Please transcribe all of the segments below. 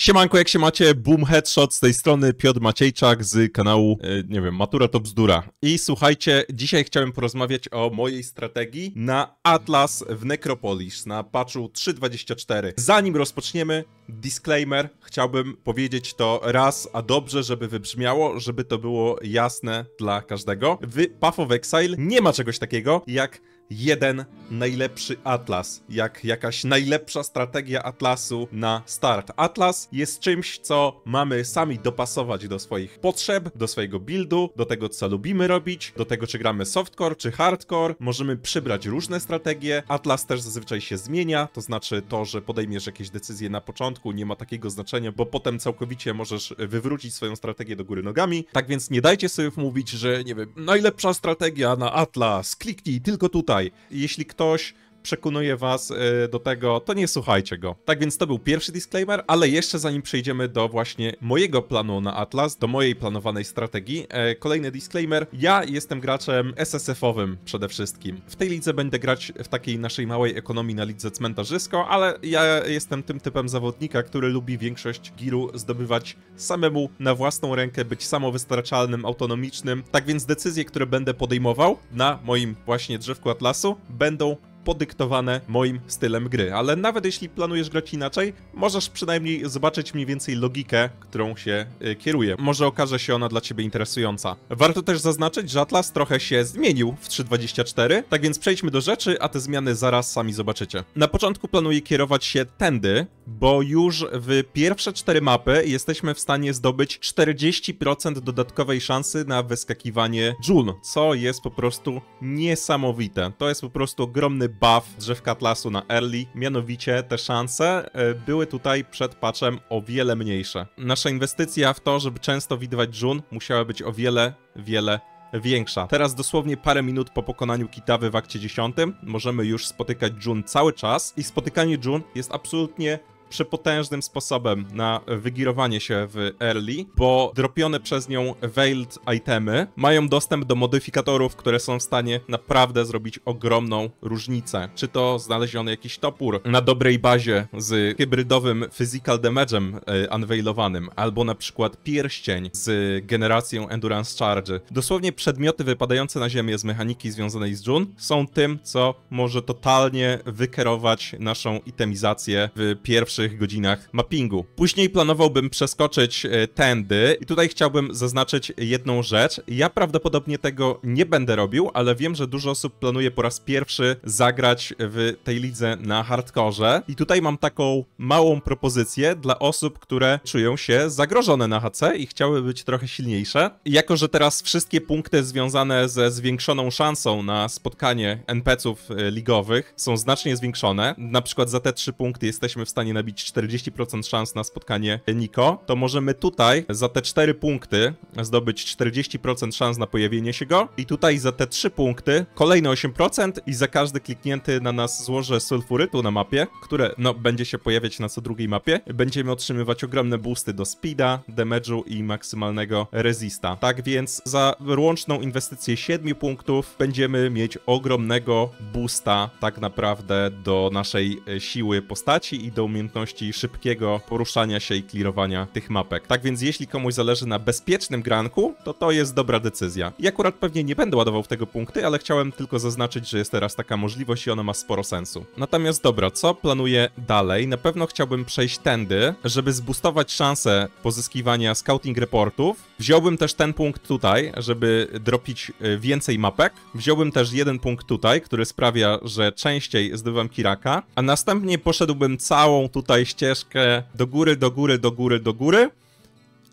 Siemanko, jak się macie? Boom Headshot z tej strony, Piotr Maciejczak z kanału, e, nie wiem, Matura to bzdura. I słuchajcie, dzisiaj chciałem porozmawiać o mojej strategii na Atlas w Necropolis, na patchu 3.24. Zanim rozpoczniemy, disclaimer, chciałbym powiedzieć to raz, a dobrze, żeby wybrzmiało, żeby to było jasne dla każdego. W Path of Exile nie ma czegoś takiego jak jeden najlepszy atlas, jak jakaś najlepsza strategia atlasu na start. Atlas jest czymś, co mamy sami dopasować do swoich potrzeb, do swojego buildu, do tego, co lubimy robić, do tego, czy gramy softcore, czy hardcore. Możemy przybrać różne strategie. Atlas też zazwyczaj się zmienia, to znaczy to, że podejmiesz jakieś decyzje na początku, nie ma takiego znaczenia, bo potem całkowicie możesz wywrócić swoją strategię do góry nogami. Tak więc nie dajcie sobie mówić, że nie wiem, najlepsza strategia na Atlas, kliknij tylko tutaj jeśli ktoś przekonuje was e, do tego, to nie słuchajcie go. Tak więc to był pierwszy disclaimer, ale jeszcze zanim przejdziemy do właśnie mojego planu na Atlas, do mojej planowanej strategii, e, kolejny disclaimer, ja jestem graczem SSF-owym przede wszystkim. W tej lidze będę grać w takiej naszej małej ekonomii na lidze cmentarzysko, ale ja jestem tym typem zawodnika, który lubi większość giru zdobywać samemu na własną rękę, być samowystarczalnym, autonomicznym. Tak więc decyzje, które będę podejmował na moim właśnie drzewku Atlasu, będą podyktowane moim stylem gry. Ale nawet jeśli planujesz grać inaczej, możesz przynajmniej zobaczyć mniej więcej logikę, którą się y, kieruje. Może okaże się ona dla ciebie interesująca. Warto też zaznaczyć, że Atlas trochę się zmienił w 3.24, tak więc przejdźmy do rzeczy, a te zmiany zaraz sami zobaczycie. Na początku planuję kierować się tędy, bo już w pierwsze cztery mapy jesteśmy w stanie zdobyć 40% dodatkowej szansy na wyskakiwanie Jun, co jest po prostu niesamowite. To jest po prostu ogromny buff drzewka Atlasu na early, mianowicie te szanse e, były tutaj przed patchem o wiele mniejsze. Nasza inwestycja w to, żeby często widywać Jun musiała być o wiele, wiele większa. Teraz dosłownie parę minut po pokonaniu Kitawy w akcie 10 możemy już spotykać Jun cały czas i spotykanie Jun jest absolutnie przepotężnym sposobem na wygirowanie się w early, bo dropione przez nią veiled itemy mają dostęp do modyfikatorów, które są w stanie naprawdę zrobić ogromną różnicę. Czy to znaleziony jakiś topór na dobrej bazie z hybrydowym physical damage'em e, unveilowanym, albo na przykład pierścień z generacją endurance charge. Dosłownie przedmioty wypadające na ziemię z mechaniki związanej z Jun są tym, co może totalnie wykierować naszą itemizację w pierwszym pierwszych godzinach mappingu. Później planowałbym przeskoczyć e, tędy i tutaj chciałbym zaznaczyć jedną rzecz. Ja prawdopodobnie tego nie będę robił, ale wiem, że dużo osób planuje po raz pierwszy zagrać w tej lidze na hardkorze i tutaj mam taką małą propozycję dla osób, które czują się zagrożone na HC i chciały być trochę silniejsze. Jako, że teraz wszystkie punkty związane ze zwiększoną szansą na spotkanie NPC-ów e, ligowych są znacznie zwiększone, na przykład za te trzy punkty jesteśmy w stanie nabić 40% szans na spotkanie Niko, to możemy tutaj za te 4 punkty zdobyć 40% szans na pojawienie się go i tutaj za te 3 punkty kolejne 8% i za każdy kliknięty na nas złoże sulfurytu na mapie, które no będzie się pojawiać na co drugiej mapie, będziemy otrzymywać ogromne boosty do speeda, damage'u i maksymalnego resista. Tak więc za łączną inwestycję 7 punktów będziemy mieć ogromnego boosta tak naprawdę do naszej siły postaci i do umiejętności umiejętności szybkiego poruszania się i klirowania tych mapek. Tak więc jeśli komuś zależy na bezpiecznym granku, to to jest dobra decyzja. I akurat pewnie nie będę ładował w tego punkty, ale chciałem tylko zaznaczyć, że jest teraz taka możliwość i ona ma sporo sensu. Natomiast dobra, co planuję dalej? Na pewno chciałbym przejść tędy, żeby zbustować szansę pozyskiwania scouting reportów. Wziąłbym też ten punkt tutaj, żeby dropić e, więcej mapek. Wziąłbym też jeden punkt tutaj, który sprawia, że częściej zdobywam Kiraka, a następnie poszedłbym całą tutaj tutaj ścieżkę do góry, do góry, do góry, do góry,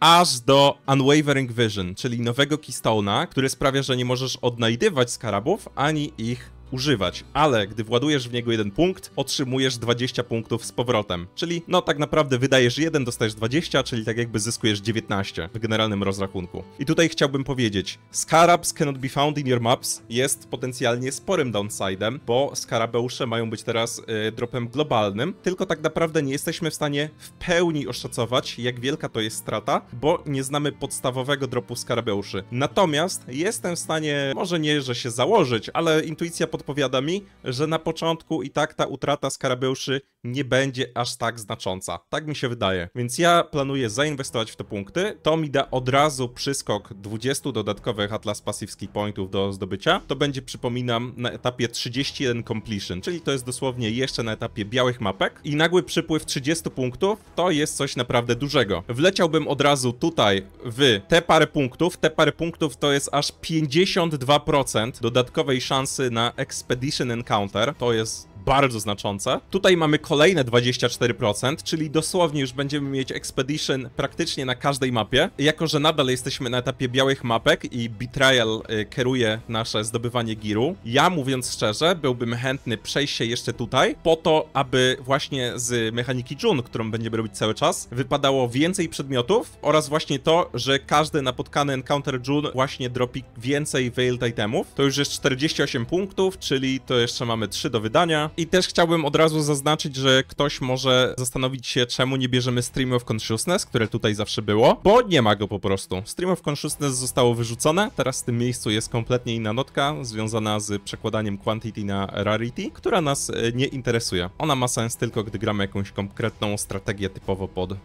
aż do Unwavering Vision, czyli nowego Keystone'a, który sprawia, że nie możesz odnajdywać skarabów ani ich używać, ale gdy władujesz w niego jeden punkt, otrzymujesz 20 punktów z powrotem. Czyli no tak naprawdę wydajesz jeden, dostajesz 20, czyli tak jakby zyskujesz 19 w generalnym rozrachunku. I tutaj chciałbym powiedzieć, Scarabs cannot be found in your maps jest potencjalnie sporym downsidem, bo Skarabeusze mają być teraz yy, dropem globalnym, tylko tak naprawdę nie jesteśmy w stanie w pełni oszacować, jak wielka to jest strata, bo nie znamy podstawowego dropu Skarabeuszy. Natomiast jestem w stanie, może nie, że się założyć, ale intuicja pod podpowiada mi, że na początku i tak ta utrata skarabeuszy nie będzie aż tak znacząca. Tak mi się wydaje. Więc ja planuję zainwestować w te punkty. To mi da od razu przyskok 20 dodatkowych Atlas Passive Skill Pointów do zdobycia. To będzie, przypominam, na etapie 31 Completion, czyli to jest dosłownie jeszcze na etapie białych mapek. I nagły przypływ 30 punktów to jest coś naprawdę dużego. Wleciałbym od razu tutaj w te parę punktów. Te parę punktów to jest aż 52% dodatkowej szansy na Expedition Encounter. To jest bardzo znaczące. Tutaj mamy kolejne 24%, czyli dosłownie już będziemy mieć Expedition praktycznie na każdej mapie. Jako, że nadal jesteśmy na etapie białych mapek i Betrayal y, kieruje nasze zdobywanie giru, ja mówiąc szczerze, byłbym chętny przejść się jeszcze tutaj, po to, aby właśnie z mechaniki Jun, którą będziemy robić cały czas, wypadało więcej przedmiotów oraz właśnie to, że każdy napotkany encounter Jun właśnie dropi więcej veiled itemów. To już jest 48 punktów, czyli to jeszcze mamy 3 do wydania. I też chciałbym od razu zaznaczyć, że ktoś może zastanowić się, czemu nie bierzemy Stream of Consciousness, które tutaj zawsze było, bo nie ma go po prostu. Stream of Consciousness zostało wyrzucone, teraz w tym miejscu jest kompletnie inna notka związana z przekładaniem Quantity na Rarity, która nas e, nie interesuje. Ona ma sens tylko, gdy gramy jakąś konkretną strategię typowo pod e,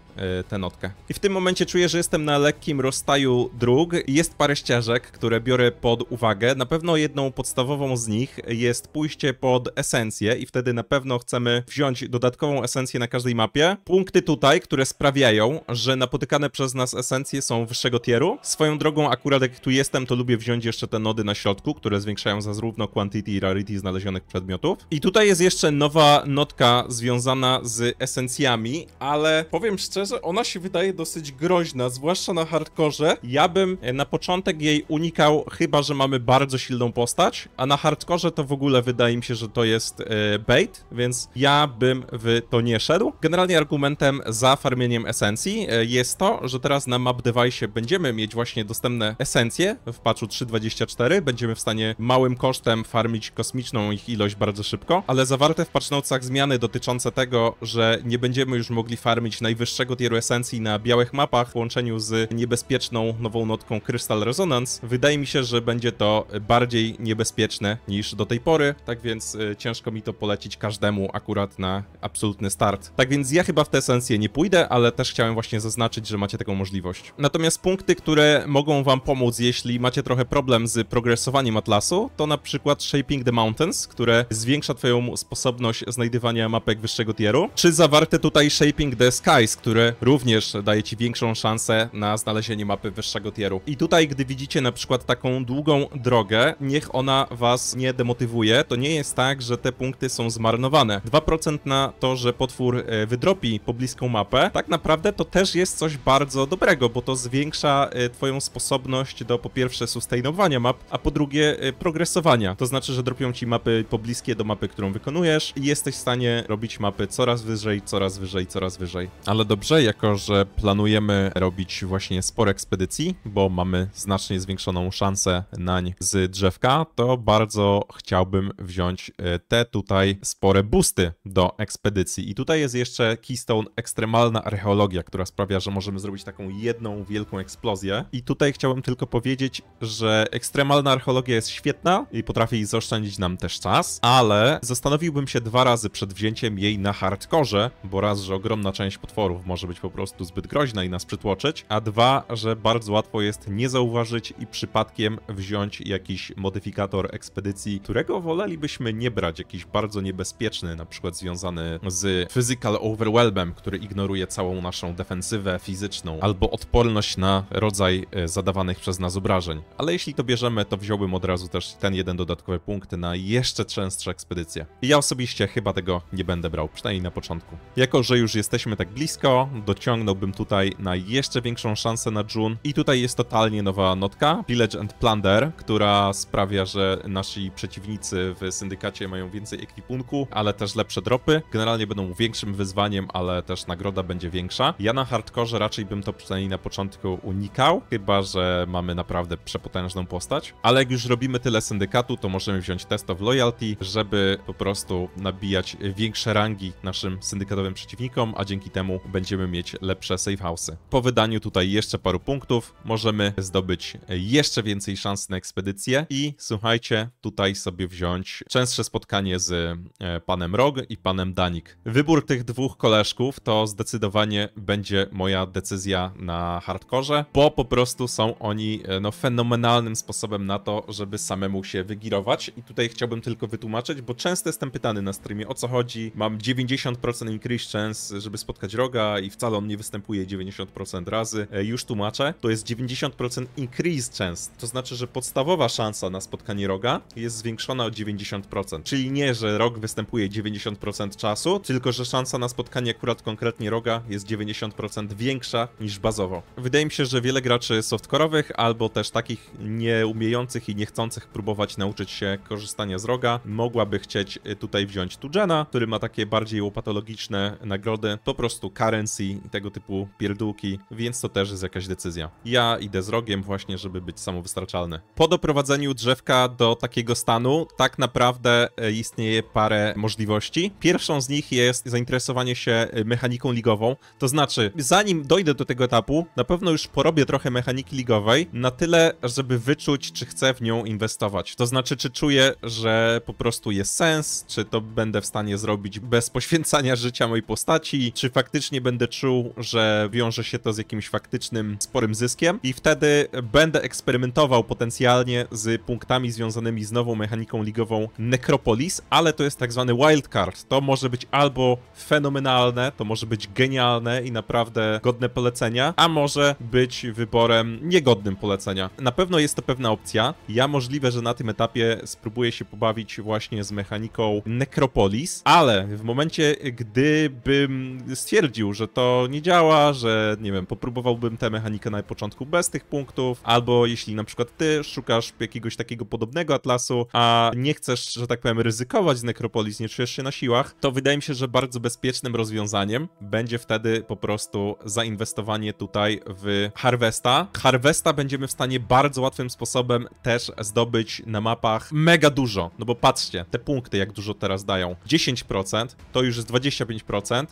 tę notkę. I w tym momencie czuję, że jestem na lekkim rozstaju dróg. Jest parę ścieżek, które biorę pod uwagę. Na pewno jedną podstawową z nich jest pójście pod esencję, i wtedy na pewno chcemy wziąć dodatkową esencję na każdej mapie. Punkty tutaj, które sprawiają, że napotykane przez nas esencje są wyższego tieru. Swoją drogą, akurat jak tu jestem, to lubię wziąć jeszcze te nody na środku, które zwiększają zarówno quantity i rarity znalezionych przedmiotów. I tutaj jest jeszcze nowa notka związana z esencjami, ale powiem szczerze, ona się wydaje dosyć groźna, zwłaszcza na hardkorze. Ja bym e, na początek jej unikał, chyba że mamy bardzo silną postać, a na hardkorze to w ogóle wydaje mi się, że to jest e, bait, więc ja bym w to nie szedł. Generalnie argumentem za farmieniem esencji e, jest to, że teraz na map device będziemy mieć właśnie dostępne esencje w patchu 3.24, będziemy w stanie małym kosztem farmić kosmiczną ich ilość bardzo szybko, ale zawarte w patchnotesach zmiany dotyczące tego, że nie będziemy już mogli farmić najwyższego tieru esencji na białych mapach w łączeniu z niebezpieczną nową notką Crystal Resonance, wydaje mi się, że będzie to bardziej niebezpieczne niż do tej pory, tak więc e, ciężko mi to polecić każdemu akurat na absolutny start. Tak więc ja chyba w te sensje nie pójdę, ale też chciałem właśnie zaznaczyć, że macie taką możliwość. Natomiast punkty, które mogą wam pomóc, jeśli macie trochę problem z progresowaniem atlasu, to na przykład Shaping the Mountains, które zwiększa twoją sposobność znajdywania mapek wyższego tieru, czy zawarte tutaj Shaping the Skies, które również daje ci większą szansę na znalezienie mapy wyższego tieru. I tutaj, gdy widzicie na przykład taką długą drogę, niech ona was nie demotywuje, to nie jest tak, że te punkty są zmarnowane. 2% na to, że potwór e, wydropi pobliską mapę, tak naprawdę to też jest coś bardzo dobrego, bo to zwiększa e, twoją sposobność do po pierwsze sustainowania map, a po drugie e, progresowania. To znaczy, że dropią ci mapy pobliskie do mapy, którą wykonujesz i jesteś w stanie robić mapy coraz wyżej, coraz wyżej, coraz wyżej. Ale dobrze, jako że planujemy robić właśnie sporo ekspedycji, bo mamy znacznie zwiększoną szansę nań z drzewka, to bardzo chciałbym wziąć te tutaj tutaj spore boosty do ekspedycji. I tutaj jest jeszcze Keystone Ekstremalna Archeologia, która sprawia, że możemy zrobić taką jedną wielką eksplozję. I tutaj chciałbym tylko powiedzieć, że Ekstremalna Archeologia jest świetna i potrafi zaoszczędzić nam też czas, ale zastanowiłbym się dwa razy przed wzięciem jej na hardkorze, bo raz, że ogromna część potworów może być po prostu zbyt groźna i nas przytłoczyć, a dwa, że bardzo łatwo jest nie zauważyć i przypadkiem wziąć jakiś modyfikator ekspedycji, którego wolelibyśmy nie brać, jakiś bardzo bardzo niebezpieczny, na przykład związany z physical overwhelmem, który ignoruje całą naszą defensywę fizyczną, albo odporność na rodzaj e, zadawanych przez nas obrażeń. Ale jeśli to bierzemy, to wziąłbym od razu też ten jeden dodatkowy punkt na jeszcze częstsze ekspedycje. I ja osobiście chyba tego nie będę brał, przynajmniej na początku. Jako, że już jesteśmy tak blisko, dociągnąłbym tutaj na jeszcze większą szansę na June. I tutaj jest totalnie nowa notka, Village and Plunder, która sprawia, że nasi przeciwnicy w syndykacie mają więcej ekwipunku, ale też lepsze dropy. Generalnie będą większym wyzwaniem, ale też nagroda będzie większa. Ja na hardkorze raczej bym to przynajmniej na początku unikał, chyba że mamy naprawdę przepotężną postać. Ale jak już robimy tyle syndykatu, to możemy wziąć test of loyalty, żeby po prostu nabijać większe rangi naszym syndykatowym przeciwnikom, a dzięki temu będziemy mieć lepsze safe house'y. Po wydaniu tutaj jeszcze paru punktów możemy zdobyć jeszcze więcej szans na ekspedycję i słuchajcie, tutaj sobie wziąć częstsze spotkanie z E, panem Rog i panem Danik. Wybór tych dwóch koleżków to zdecydowanie będzie moja decyzja na hardkorze, bo po prostu są oni e, no, fenomenalnym sposobem na to, żeby samemu się wygirować. I tutaj chciałbym tylko wytłumaczyć, bo często jestem pytany na streamie o co chodzi. Mam 90% increase chance, żeby spotkać Roga i wcale on nie występuje 90% razy. E, już tłumaczę. To jest 90% increase chance. To znaczy, że podstawowa szansa na spotkanie Roga jest zwiększona o 90%. Czyli nie, że że rok występuje 90% czasu, tylko że szansa na spotkanie akurat konkretnie roga jest 90% większa niż bazowo. Wydaje mi się, że wiele graczy softkorowych albo też takich nieumiejących i niechcących próbować nauczyć się korzystania z roga mogłaby chcieć y, tutaj wziąć Tujena, który ma takie bardziej łopatologiczne nagrody, po prostu currency i tego typu pierdółki, więc to też jest jakaś decyzja. Ja idę z rogiem właśnie, żeby być samowystarczalny. Po doprowadzeniu drzewka do takiego stanu tak naprawdę y, istnieje daje parę możliwości. Pierwszą z nich jest zainteresowanie się y, mechaniką ligową, to znaczy, zanim dojdę do tego etapu, na pewno już porobię trochę mechaniki ligowej, na tyle, żeby wyczuć, czy chcę w nią inwestować. To znaczy, czy czuję, że po prostu jest sens, czy to będę w stanie zrobić bez poświęcania życia mojej postaci, czy faktycznie będę czuł, że wiąże się to z jakimś faktycznym sporym zyskiem i wtedy będę eksperymentował potencjalnie z punktami związanymi z nową mechaniką ligową Necropolis, ale ale to jest tak zwany wildcard. To może być albo fenomenalne, to może być genialne i naprawdę godne polecenia, a może być wyborem niegodnym polecenia. Na pewno jest to pewna opcja. Ja możliwe, że na tym etapie spróbuję się pobawić właśnie z mechaniką Necropolis, ale w momencie, gdybym stwierdził, że to nie działa, że nie wiem, popróbowałbym tę mechanikę na początku bez tych punktów, albo jeśli na przykład ty szukasz jakiegoś takiego podobnego atlasu, a nie chcesz, że tak powiem, ryzykować, wycofać z Necropolis, nie czujesz się na siłach, to wydaje mi się, że bardzo bezpiecznym rozwiązaniem będzie wtedy po prostu zainwestowanie tutaj w Harvesta. Harvesta będziemy w stanie bardzo łatwym sposobem też zdobyć na mapach mega dużo, no bo patrzcie, te punkty jak dużo teraz dają. 10% to już jest 25%,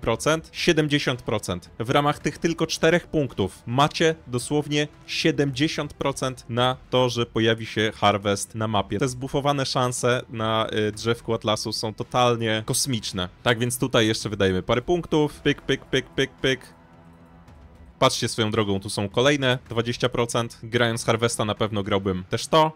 40%, 70%. W ramach tych tylko czterech punktów macie dosłownie 70% na to, że pojawi się Harvest na mapie. Te zbufowane szanse na y, drzewku Atlasu są totalnie kosmiczne. Tak więc tutaj jeszcze wydajemy parę punktów. Pyk, pyk, pyk, pyk, pyk. Patrzcie swoją drogą, tu są kolejne 20%. Grając Harvesta na pewno grałbym też to.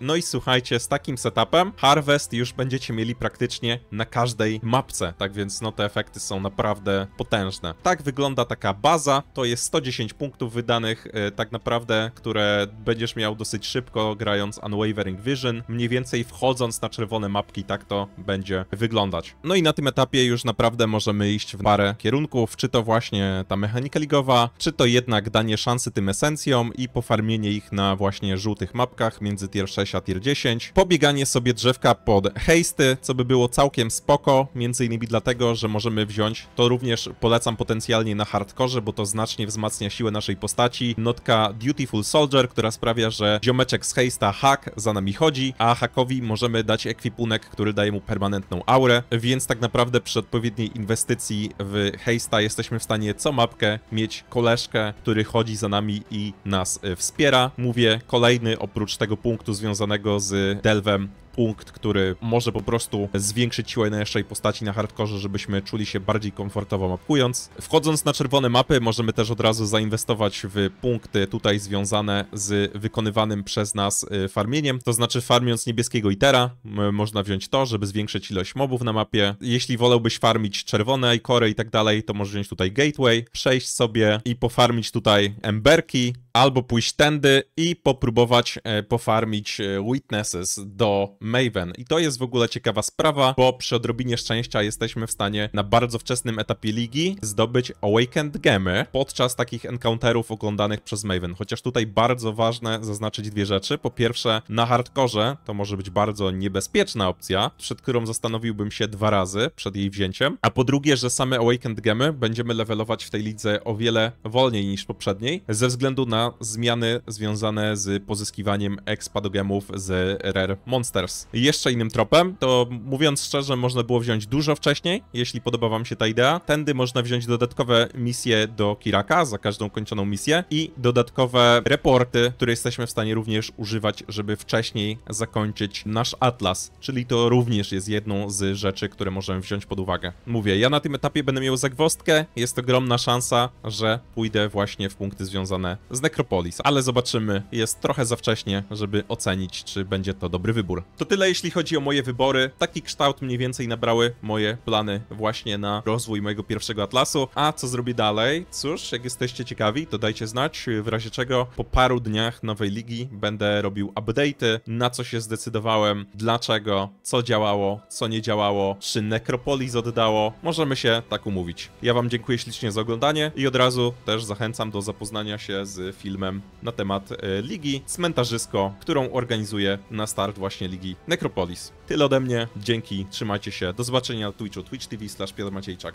No i słuchajcie, z takim setupem Harvest już będziecie mieli praktycznie na każdej mapce, tak więc no te efekty są naprawdę potężne. Tak wygląda taka baza, to jest 110 punktów wydanych yy, tak naprawdę, które będziesz miał dosyć szybko grając Unwavering Vision, mniej więcej wchodząc na czerwone mapki, tak to będzie wyglądać. No i na tym etapie już naprawdę możemy iść w parę kierunków, czy to właśnie ta mechanika ligowa, czy to jednak danie szansy tym esencjom i pofarmienie ich na właśnie żółtych mapkach między pierwsze. 6, a tier 10. Pobieganie sobie drzewka pod hejsty, co by było całkiem spoko, między innymi dlatego, że możemy wziąć, to również polecam potencjalnie na hardkorze, bo to znacznie wzmacnia siłę naszej postaci, notka Dutiful Soldier, która sprawia, że ziomeczek z hejsta hack za nami chodzi, a hackowi możemy dać ekwipunek, który daje mu permanentną aurę, więc tak naprawdę przy odpowiedniej inwestycji w hejsta jesteśmy w stanie co mapkę mieć koleżkę, który chodzi za nami i nas e, wspiera. Mówię, kolejny oprócz tego punktu związany związanego z Delwem punkt, który może po prostu zwiększyć siłę naszej postaci na hardkorze, żebyśmy czuli się bardziej komfortowo mapkując. Wchodząc na czerwone mapy, możemy też od razu zainwestować w punkty tutaj związane z wykonywanym przez nas y, farmieniem, to znaczy farmiąc niebieskiego itera, można wziąć to, żeby zwiększyć ilość mobów na mapie. Jeśli wolałbyś farmić czerwone ikory i tak dalej, to możesz wziąć tutaj gateway, przejść sobie i pofarmić tutaj emberki, albo pójść tędy i popróbować e, pofarmić e, witnesses do Maven. I to jest w ogóle ciekawa sprawa, bo przy odrobinie szczęścia jesteśmy w stanie na bardzo wczesnym etapie ligi zdobyć Awakened Gemy podczas takich encounterów oglądanych przez Maven. Chociaż tutaj bardzo ważne zaznaczyć dwie rzeczy. Po pierwsze, na hardkorze to może być bardzo niebezpieczna opcja, przed którą zastanowiłbym się dwa razy przed jej wzięciem. A po drugie, że same Awakened Gemy będziemy levelować w tej lidze o wiele wolniej niż poprzedniej, ze względu na zmiany związane z pozyskiwaniem expa gemów z Rare Monsters. Jeszcze innym tropem, to mówiąc szczerze, można było wziąć dużo wcześniej, jeśli podoba wam się ta idea. Tędy można wziąć dodatkowe misje do Kiraka za każdą kończoną misję i dodatkowe reporty, które jesteśmy w stanie również używać, żeby wcześniej zakończyć nasz atlas, czyli to również jest jedną z rzeczy, które możemy wziąć pod uwagę. Mówię, ja na tym etapie będę miał zagwostkę, jest ogromna szansa, że pójdę właśnie w punkty związane z Necropolis, ale zobaczymy, jest trochę za wcześnie, żeby ocenić, czy będzie to dobry wybór. To tyle jeśli chodzi o moje wybory. Taki kształt mniej więcej nabrały moje plany właśnie na rozwój mojego pierwszego atlasu. A co zrobię dalej? Cóż, jak jesteście ciekawi, to dajcie znać, w razie czego po paru dniach nowej ligi będę robił update'y, na co się zdecydowałem, dlaczego, co działało, co nie działało, czy Necropolis oddało. Możemy się tak umówić. Ja wam dziękuję ślicznie za oglądanie i od razu też zachęcam do zapoznania się z filmem na temat e, ligi Cmentarzysko, którą organizuję na start właśnie ligi Necropolis. Tyle ode mnie, dzięki, trzymajcie się, do zobaczenia na Twitchu, twitch.tv slash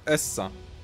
Essa.